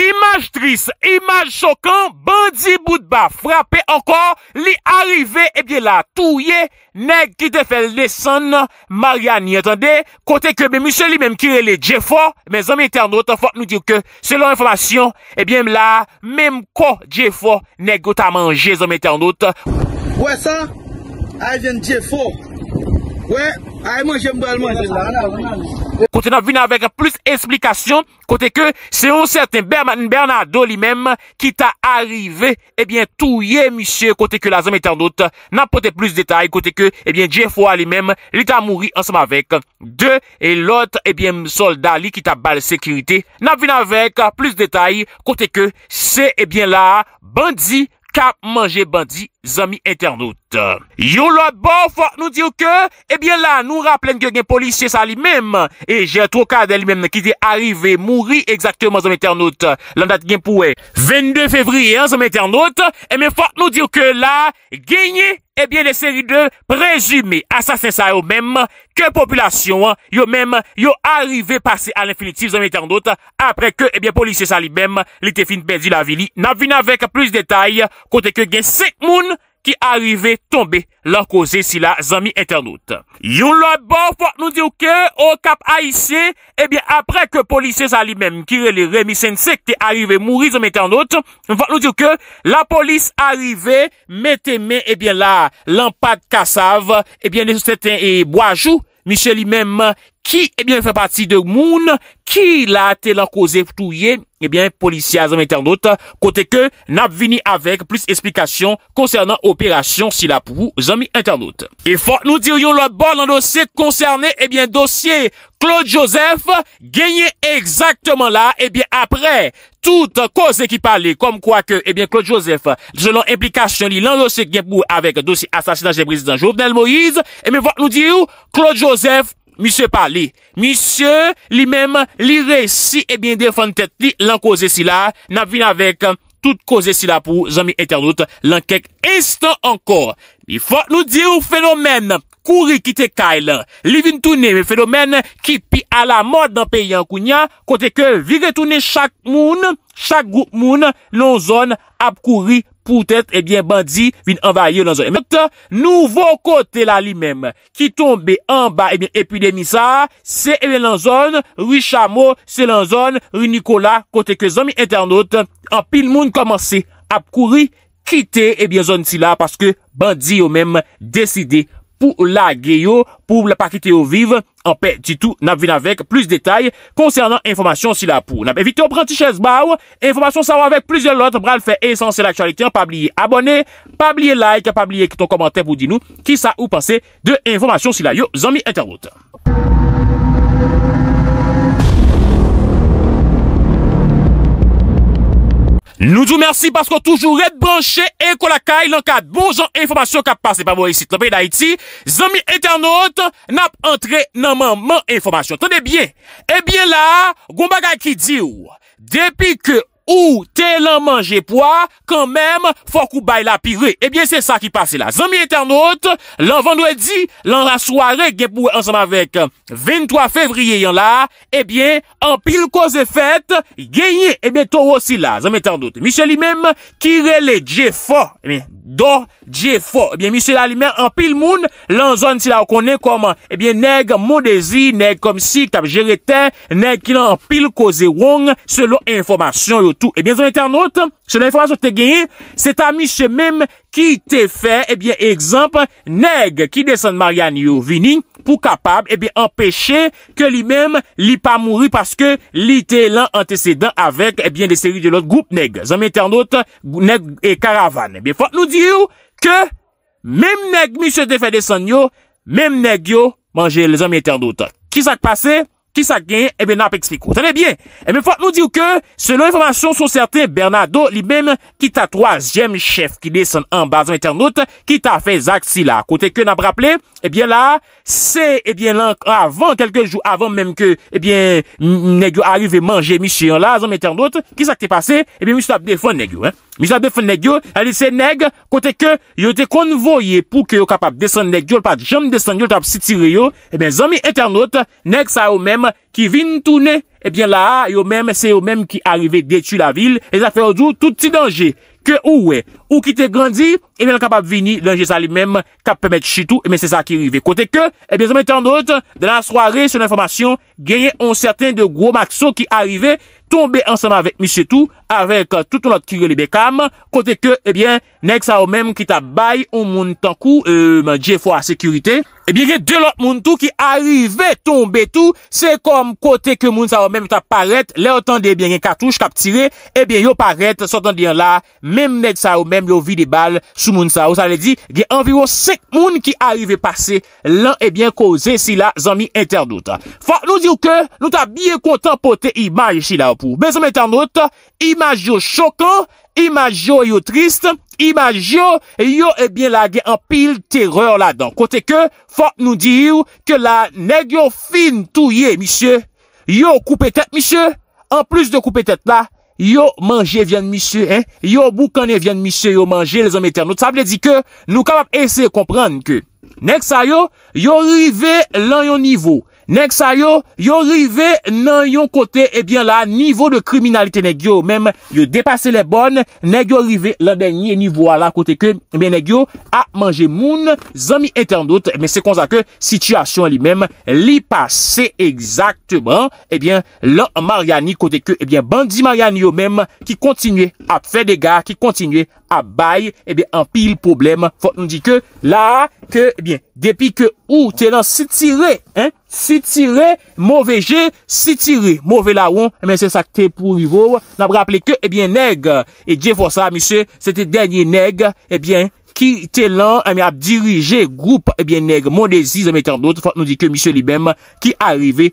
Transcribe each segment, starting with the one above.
Imaj tris, imaj chokan, bandi bout ba frape ankor, li arive, ebyen eh la touye, neg ki te fel lesan, mariani, atande, kote ke be musye li menm kire le Djefo, men zonm eternote, fote nou dire ke, selon informasyon, ebyen eh la, menm ko Djefo, neg got a manje zonm eternote. Wè sa? A yon Djefo? Wè? Kote nan vin avèk plus esplikasyon, kote ke se ou sèten Bernardo li mèm ki ta arive, ebyen eh touye, misye, kote ke la zami internet nan pote plus detay, kote ke ebyen eh JFO li mèm li ta mouri ansem avèk, de, e lot, ebyen eh solda li ki ta bale sekirite, nan vin avèk plus detay, kote ke se ebyen la bandi ka manje bandi zami internet. Yo lòt bon fòk nou diyo ke, ebyen la nou rappelèn ke gen polisye sa li mèm, e jè trokade li mèm ki di arrivé mouri exaktèman zonmèter not, landat gen pouè 22 fevri 1 zonmèter not, e mè fòk nou diyo ke la genye ebyen le seri 2 prezime asasensa yo mèm, ke populasyon yo mèm yo arrivé pase al infinitif zonmèter not, apre ke ebyen polisye sa li mèm li te fin pedi la vili, nan vin avèk plus detay kote ke gen sek moun, ki arive tombe lor koze si la zami eternote. Yon lor bo, fote nou diw ke, o kap a isye, ebyen apre ke polise zali mem, ki re le remi sensek te arive mouri zami eternote, fote nou diw ke, la polise arive, mette men ebyen eh la lampad kasav, ebyen eh ne sou seten e eh, boajou, mi cheli mem, ki, ebyen, eh fè pati de moun ki la te lan kozef touye ebyen, eh polisya, zanmi internaute kote ke nab vini avek plus esplikasyon konsernan operasyon si la pou zanmi internaute e fòk nou diriyon lòt bon lan dosye konserne, ebyen, eh dosye Claude Joseph genye eksaktman la, ebyen, apre tout koze ki pale, kom kwa ke ebyen, Claude Joseph, zelon implikasyon li lan dosye genye pou avek dosye assasinaj de prezident Jovenel Moïse ebyen, fòk nou diriyon, Claude Joseph Misye pa li, misye li mem li resi e bin defante li lan koze si la, nan vin avek tout koze si la pou zami etanout lan kek instant ankor. Mi fwa nou di ou fenomen kouri kite kail, li vin toune mi fenomen ki pi ala mod nan peyi ankunya, kote ke vi retoune chak moun, chak moun nan zon ap kouri. pou tèt, ebyen, eh bandi vin anvaye yo nan zon. Mète, nouvo kote la li mèm, ki tombe an ba, ebyen, epi denisa, se ebyen lan zon, Rui Chamo, se lan zon, Rui Nikola, kote ke zon mi internet, an pil moun komanse ap kouri, kite, ebyen, zon si la, paske bandi yo mèm deside, pou la geyo, pou la pakite yo vive, An pe titou, nan ap vin avek plus detay konsernan informasyon sila pou. Nan ap evite opranti chesbaw, informasyon sa wavvek plizye lot, bral fe esansye laksyalite, an pa bli abone, pa bli like, pa bli ekiton komante, pou di nou ki sa ou panse de informasyon sila yo, zanmi intervote. Nou djou mersi pas kon toujou red banshe e kon lakay lankat bonjan informasyon kap pas e pavou esi. Tlopi da iti, zami eternot nap antre nanmanman informasyon. Tane bie, e eh bie la, gounbaga ki di ou, depi ke ou te lan manje pwa, kanmem, fokou bay la pire. Ebyen, se sa ki pase la. Zan mi etan not, lan vandredi, lan la soare, genpou ansanm avek, 23 fevriye yon la, ebyen, an pil koze fete, genye, ebyen, to wosi la. Zan mi etan not, misye li mem, kire le je fwa. Ebyen, Do, je fo. Ebyen, misye eh la limer, an pil moun, lan zon si la wakone koman. Ebyen, neg, modezi, neg, kom si, tab jere te, neg, ki nan an pil koze wong, se lo informasyon yo tou. Ebyen, eh zon internet, se lo informasyon te genye, se ta misye mem, ki te fe, ebyen, eh ekzamp, neg, ki desen Marianne yo vini, pou kapab eh empèche ke li mèm li pa mouri paske li te lan antecedant avèk eh de seri de lot group neg zanm internaut neg e karavan eh bè fòt nou diyo ke mèm neg M.D.F.D.Sonyo mèm neg yo manje zanm internaut. Kisa k pasè? Ki sa gen, ebe na pe ekspliko. Tane bien, ebe fwa nou di ou ke, selon informasyon sou certe, Bernado li bem ki ta 3e chef ki desan an bazan internet, ki ta fe zak si la. Kote ke na praple, ebe la, se, ebe lank avan kelke jou, avan menm ke, ebe negyo a yu ve manje misi an la, azan internet, ki sa ki te pase, ebe misi ta befon negyo, en. Misa def neg yo, alise neg, kote ke yo te konvoye pou ke yo kapap desan neg yo, l pa jom desan yo, tap siti re yo, e ben zami eternote, neg sa yo mem ki vin toune, e ben la, yo mem, se yo mem ki arrive eh detu la vil, e zafè odou, tout ti denje, ke ou we, ou ki te grandi, e men kapap vini, denje sa li mem, kappe met chitu, e men se sa ki rive. Kote ke, e ben zami eternote, de la soare, se l'informasyon, genye on certain de gro makso ki arrive tombe ansama vek misye tou avek euh, touton lot ki yo libe kam kote ke ebyen eh nek sa ou menm ki ta bay ou moun tankou je euh, fwa sekurite ebyen eh gen delot moun tou ki arrive tombe tou, se kom kote ke moun sa eh ou menm ta paret, le otan de gen kartouj kap tire, ebyen yo paret sotan diyan la, menm nek sa ou menm yo vi de bal sou moun sa ou, sa le di gen anviro sek moun ki arrive pase lan ebyen koze si la zanmi enter do ta. Fa, nou di nou ke nou ta bie kontan pote imaj si la ou pou. Bez om etanout, imaj yo chokan, imaj yo yo trist, imaj yo yo e eh bie lage an pil teror la don. Kote ke, fok nou di yo ke la neg yo fin touye, misye. Yo koupe tet, misye. An plus de koupe tet la, yo manje vyan, misye. Yo boukane vyan, misye, yo manje, lez om etanout. Sa ble di ke nou kapap ese kompran ke. Neg sa yo, yo rive lan yo nivou. Nèk sa yo, yo rive nan yon kote, ebyen eh la, nivou de kriminalite, nèk yo, mèm, yo depase le bon, nèk yo rive lan denye nivou ala, kote ke, mèm, eh nèk yo, a manje moun, zanmi eten dout, mèm, se konzake, sityasyon li mèm, li pase, exaktman, ebyen, eh lan Mariani, kote ke, ebyen, bandi Mariani yo mèm, ki kontinue a fè dega, ki kontinue a bay, ebyen, an pil problem, fòndi ke, la, ke, ebyen, depi ke ou, te lan sitire, mèm, Si tire, mow veje, si tire, mow ve la woun, men eh se sakte pou rivo, nan ap rappele ke, ebyen eh neg, e dje fosa, misye, sete denye neg, ebyen, eh ki telan, ame ap dirije, group, ebyen neg, moun desi, zem etan dot, fote nou di ke, misye li bem, ki arive.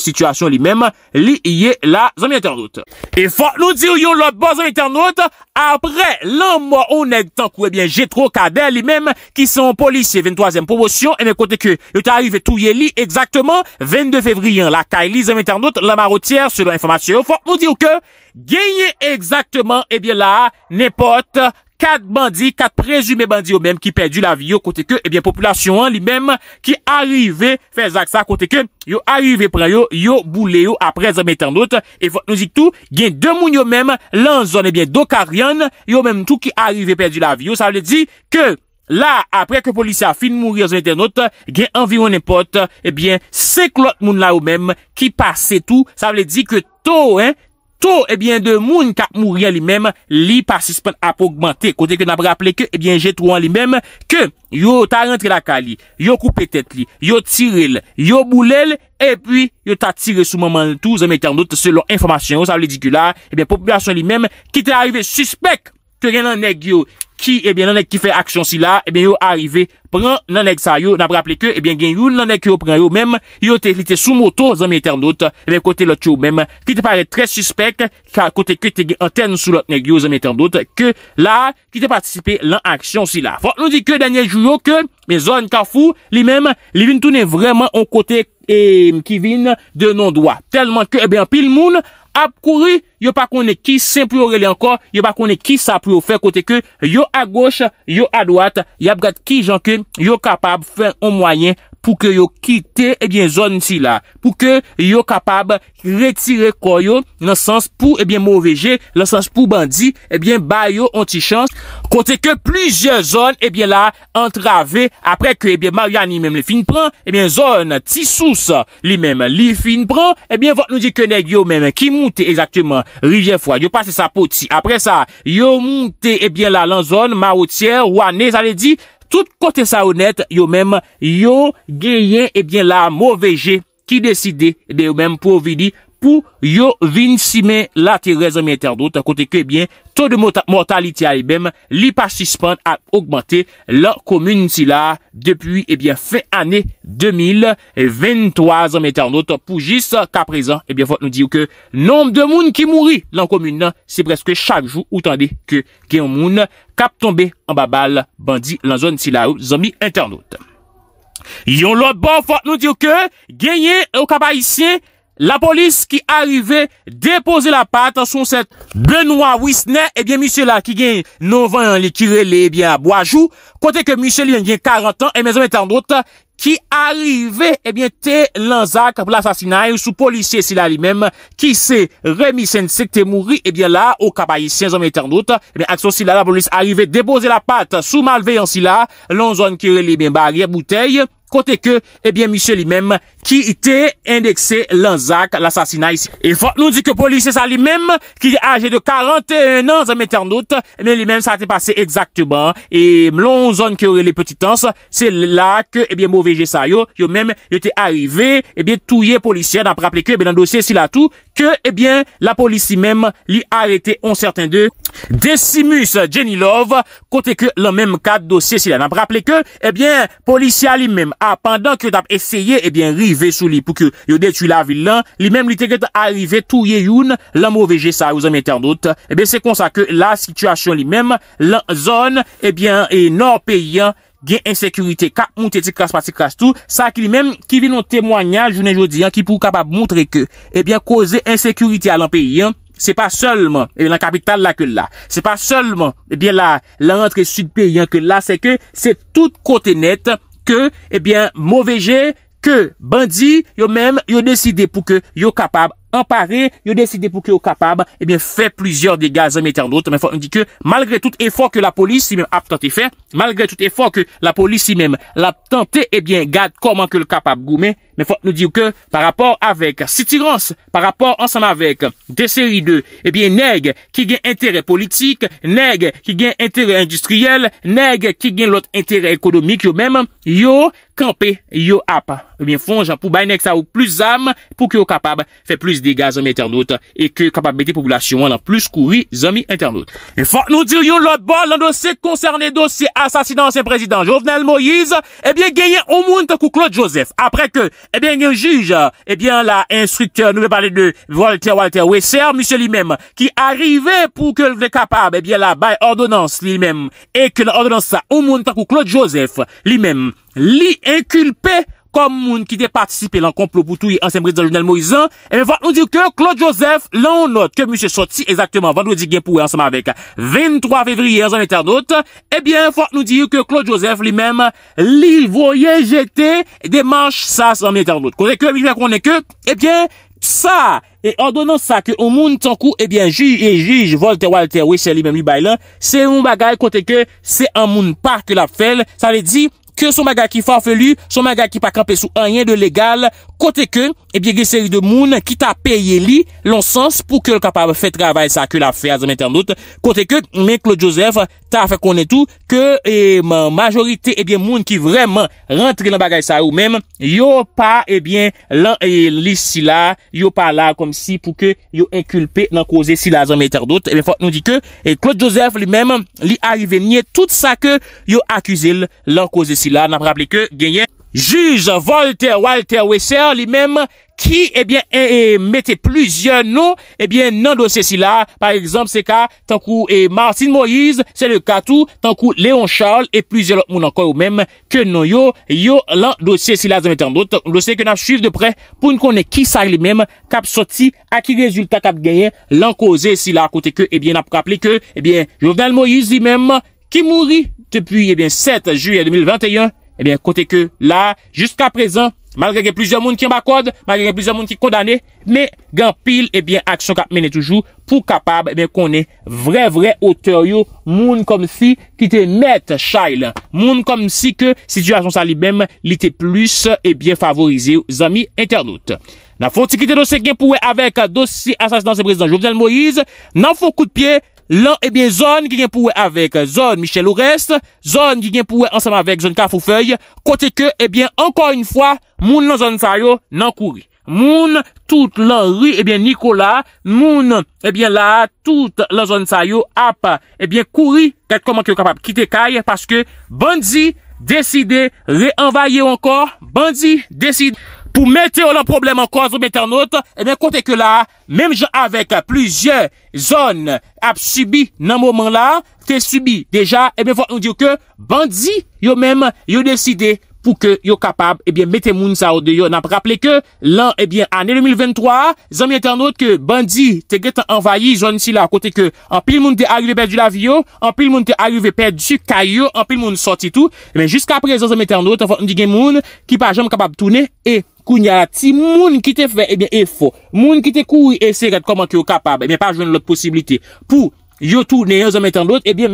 Situasyon li mèm, li yè la zami internaute. E fòk nou di ou yon la bo zami internaute, apre l'an mwa ou netan kou ebyen jè tro kade, li mèm ki son polisye 23èm pobosyon, e mè kote ke yon ta yon vè tou yè li egzaktèman 22 fevriyan la kaili zami internaute la marotièr selon informasyon. Fòk nou di ou ke genye egzaktèman eh ebyen la nepote Kat bandi, kat prezume bandi yo menm ki perdi la vi yo kote ke, ebyen, populasyon an li menm ki arive fe zak sa kote ke, yo arive pre yo, yo boule yo apre zan metan not, e fote nou zik tou, gen demoun yo menm lan zon, ebyen, eh do karyan, yo menm tou ki arive perdi la vi yo, sa vle di ke, la apre ke polisyan fin mouri yo zan metan not, gen an vi yon epote, ebyen, eh se klot moun la yo menm ki pase tou, sa vle di ke tou, ebyen, To, ebyen, eh de moun ka mouri an li mèm, li pasispen ap augmente. Kote ke n ap rappele ke, ebyen, eh je trou an li mèm, ke yo ta rentre la ka li, yo koupe tet li, yo tire li, yo boule li, e pi yo ta tire sou mouman tou, zem etan dot, selon informasyon, ou sa vle dikula, ebyen, eh popyasyon li mèm, ki te arrive, suspek, ke rien an neg yo. ki, ebyen, eh nan ek ki fè aksyon si la, ebyen, eh yo arive, pren nan ek sa yo, nan praple ke, ebyen, eh gen yon nan ek yo pren yo mem, yo te, li te soumoto, zan mi eten dote, ebyen, kote lot yo mem, ki te pare tre suspect, kote ki te gen anten sou lot negyo, zan mi eten dote, ke, la, ki te patisipe lan aksyon si la. Fon, nou di ke, denye jou yo, ke, me zon, ka fou, li mem, li vin toune vreman an kote, e, mki vin, de non doa, telman ke, ebyen, pil moun, ap kouri, yo pa kone ki, sempri yo rele ankon, yo pa kone ki sa pou yo fe kote ke yo a goche, yo a doate, yo ap gat ki janke, yo kapab fe en mwayen pou ke yo kite, ebyen, eh zon ti la pou ke yo kapab retire koyo, nan sans pou, ebyen eh mouveje, nan sans pou bandi ebyen, eh bayo, onti chans, kote ke plizye zon, ebyen la entrave, apre ke, ebyen, mariani menm le fin pran, ebyen, zon tisous, li menm, li fin pran ebyen, vot nou di konek yo menm, ki m Mwote, Ejaktoumen, Rivienfoy, Yo pase sa poti, Apre sa, Yo mwote, Ebyen eh eh la, Lanzon, Maroutier, Rouane, Zaledi, Tout kote sa honet, Yo mwem, Yo, Geyen, Ebyen la, Mwoveje, Ki deside, De mwem, Povidi, Povidi, pou yo vinsime la terese, zomi internaute, kote ke, ebyen, to de mortalite a ebem, li pasispante a augmente la komune si la, depuy, ebyen, eh fin ane, 2023, zomi internaute, pou jis, ka prezan, ebyen, eh fote nou diyo ke, nom de moun ki mouri, lan komune nan, se preske chak jou, utande ke, ke yon moun, kap tombe an babal, bandi, lan zon si la, zomi internaute. Yon lot bon, fote nou diyo ke, genye, ou kaba isye, La polis ki arrive depoze la pat sou set Benoit Wisner, ebyen misye la ki gen 9 an li kire li ebyen Boisjou. Kote ke misye li gen 40 an, ebyen zonm etan not, ki arrive ebyen eh te Lanzac pou l'assasinay sou polisye sila li mem, ki se Remi Sensek te mouri ebyen eh eh la ou kaba yi sien zonm etan not. Ebyen akso sila la polis arrive depoze la pat sou malveyan sila, Lanzac kire li ebyen barye bouteye. kote ke, ebyen, misye li mem, ki ite indekse lan zak, l'assasina isi. E fa, nou di ke polisye sa li mem, ki age de 41 ans, men li mem, sa te pase exacte ban, e mlon zon ki ore le petitans, se la ke, ebyen, mou veje sa yo, yo mem, yote arive, ebyen, touye polisye, nan prapleke, ebyen, nan dosye sila tou, ke, ebyen, la polisye mem, li arete on certain de, desimus, jenilov, kote ke, lan mem kat, dosye sila, nan prapleke, ebyen, polisye a li mem, a ah, pandan ke tap eseye ebyen eh rive sou li pou ke yon detu la vil lan, li menm li teke te arive tou ye yon, lan mou veje sa ou zanm internot, ebyen se konsa ke la sitwasyon li menm, lan zon, ebyen, e nor peyan, gen insekurity, ka mouteti kras pati kras tou, sa ki li menm ki vi non temwanyal, jounen jodi, an ki pou kapap moutre ke, ebyen, eh koze insekurity a lan peyan, se pa solman, ebyen, eh la kapital la ke la, se pa solman, ebyen, la rentre sud peyan ke la, se ke se tout kote nette, ke, ebyen, eh mowveje ke bandi yo men yo deside pou ke yo kapab empare, yo deside pou ki yo kapab ebyen eh fè plusieurs degazan metanot men fòk nou di ke malgre tout e fòk la polisi si men ap tante fè, malgre tout e fòk la polisi si men l'ap tante ebyen eh gade koman ke l'kapab goumen men fòk nou di ke par rapport avek sitirans, par rapport ansan avek de seri eh 2, ebyen neg ki gen interè politik, neg ki gen interè industriel, neg ki gen lot interè ekonomik, yo men yo kampe, yo ap ebyen fòk jan pou bay nek sa ou plus zam pou ki yo kapab fè plus Dega zami internaut E ke kapabete populasyon an plus kouri zami internaut E fok nou diryon lòt bon Lòt dosè koncernè dosè asasidans En prezident Jovenel Moïse Ebyen eh genyen ou moun takou Claude Joseph Aprek ke ebyen eh genyen juj Ebyen eh la instrukteur nou ve pale de Walter Walter Wessert Monsie li mem ki arive pou ke le kapab Ebyen la bay ordonans li mem E ke la ordonans sa ou moun takou Claude Joseph Li mem li inkulpe kom moun ki de patisipe lan komplo boutou ansemrit zan jounel Moizan, eh fote nou diyo ke Claude Joseph lan ou not ke mou se soti exacteman, vendredi genpou ansemman vek, 23 fevrier, zan eternot, ebyen eh fote nou diyo ke Claude Joseph li mem li voye jete de manche sas an eternot. Kote ke, moun konen eh ke, ebyen, sa, e or donan sa ke ou moun tankou, ebyen, juj, e juj, volte walte, we se li mem li bay lan, se moun bagay kote ke, se an moun park la fel, sa li di, ke sou maga ki faw felu, sou maga ki pa kampe sou anyen de legal, kote ke ebyen eh ge seri de moun ki ta peye li lonsans pou ke l ka pa fe travay sa ke la fe a zanmeter dout kote ke men Claude Joseph ta fe konen tou ke eh, majorite ebyen eh moun ki vremen rentre nan bagay sa ou men, yo pa ebyen lan li si la yo pa la kom si pou ke yo en kulpe nan koze si la zanmeter dout ebyen fote nou di ke, Claude Joseph li men li arive nye tout sa ke yo akuse l lan koze si la Si la nan prapleke genyen Juz Volter Walter Wesser Li mem ki ebien eh eh, eh, Mete plusyon nou Ebyen nan dosye si la Par exemple se ka Tan kou Martin Moïse Se le katou Tan kou Léon Charles E plusyon lout moun an koy ou mem Ke nou yo Yo lan dosye si la Zemete an dot Dosye ke nan chif depre Poun konen ki sar li mem Kap soti A ki rezultat kap genyen Lan koze si la Kote ke ebyen nan prapleke Ebyen Jovenel Moïse Li mem Ki mouri Depi 7 juye 2021, kote ke la, jusqu'a prezen, malge ke plizyon moun ki mba kode, malge ke plizyon moun ki kondane, me gen pil aksyon ka mene toujou pou kapab konen vre vre oteyo moun kom si ki te net chayle. Moun kom si ke situasyon sa li bem li te plus eh favorize ou zami internout. Na foti ki te dosye gen pouwe avek dosye asasinansi prezident Jovenel Moïse, nan fokou kout pie, Lan, ebyen, eh zon ki gen pouwe avèk euh, zon Michel Orest, zon ki gen pouwe ansèm avèk zon Cafoufeuille, kote ke, ebyen, ankon yon fwa, moun lan zon Ntaryo nan kouri. Moun, tout lan ri, ebyen, eh Nikola, moun, ebyen, eh la, tout lan zon Ntaryo, ap, ebyen, kouri, kèt koman ki yo kapab kite kaye, paske, bandi, deside, re-envaye ankon, bandi, deside. pou mette yo lan problem an kwa, zon mette an not, e nan kote ke la, menm jen avek, pluzyen zon, ap subi nan mouman la, te subi deja, e eh men fwa an diyo ke, bandi, yo menm, yo deside, pou ke yo kapab, ebyen, eh mette moun sa ou de yo. Nap rappele ke, lan, ebyen, eh ane 2023, zan mwen ten anot ke bandi te get anvayi, zan si la kote ke, anpil moun te arive pe du lavi yo, anpil moun te arive pe du kayo, anpil moun sorti tou, ebyen, jiska prezen zan mwen ten anot, anfon, ndi gen moun ki pa jom kapab toune, e, eh, kounya ti moun ki te fe, ebyen, e fo. Moun ki te kouye, e se gade koman ki yo kapab, ebyen, pa joun lout posibilite. Pou, yo toune, zan mwen ten anot, ebyen,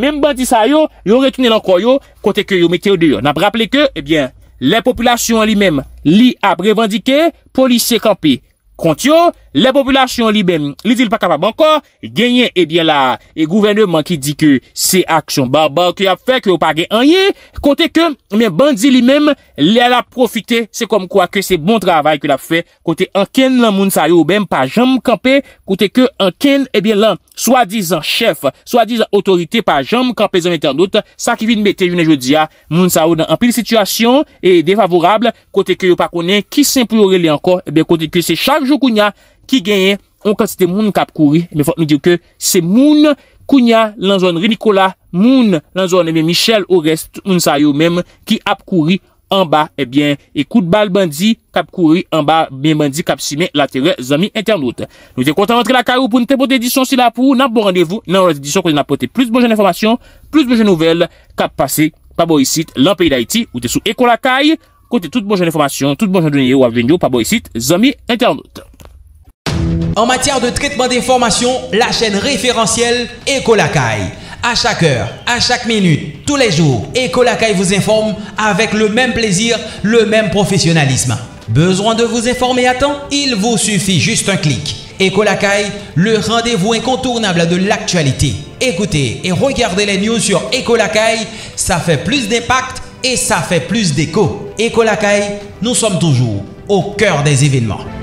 Lè populasyon li mèm li ap revandike polise kampi. kontyo, le populasyon li ben li di li pa kapabanko, genye ebyen eh la, e gouvene man ki di ke se aksyon. Ba, ba, ki ap fe, ki yo pa gen anye, konti ke, men bandi li men, li ala profite se kom kwa, ki se bon travay ki la fe konti anken lan mounsa yo ben pa jom kampe, konti ke anken ebyen eh lan, swadi zan chef swadi zan otorite pa jom kampe zan etan dot, sa ki vin bete jounen jodi ya mounsa yo nan anpil situasyon e defavorable, konti ke yo pa konen ki se implore li anko, ebyen eh konti ke se chak Joukounia ki genye, on kan site moun kap kouri. Me fote nou dire ke se moun kounia lan zon re Nikola, moun lan zon eme Michel Orest, moun sayo mem ki ap kouri an ba. Ebyen, ekout bal bandi kap kouri an ba, ben bandi kap sime la tere zami internote. Nou te konta rentre la kayo pou nou te bot edisyon si la pou. Nan bon randevou, nan bon edisyon pou nou apote plus bonjen informasyon, plus bonjen nouvel. Kap pase, pa bo yisit, lan peyi da iti, ou te sou eko la kaye. Côté toute bonne information, toute bonne journée, ou à venir par bon site, amis internautes. En matière de traitement d'informations, la chaîne référentielle Ecolacaille. À chaque heure, à chaque minute, tous les jours, Ecolacaille vous informe avec le même plaisir, le même professionnalisme. Besoin de vous informer à temps Il vous suffit juste un clic. Ecolacaille, le rendez-vous incontournable de l'actualité. Écoutez et regardez les news sur Ecolacaille, ça fait plus d'impact et ça fait plus d'écho. Écho nous sommes toujours au cœur des événements.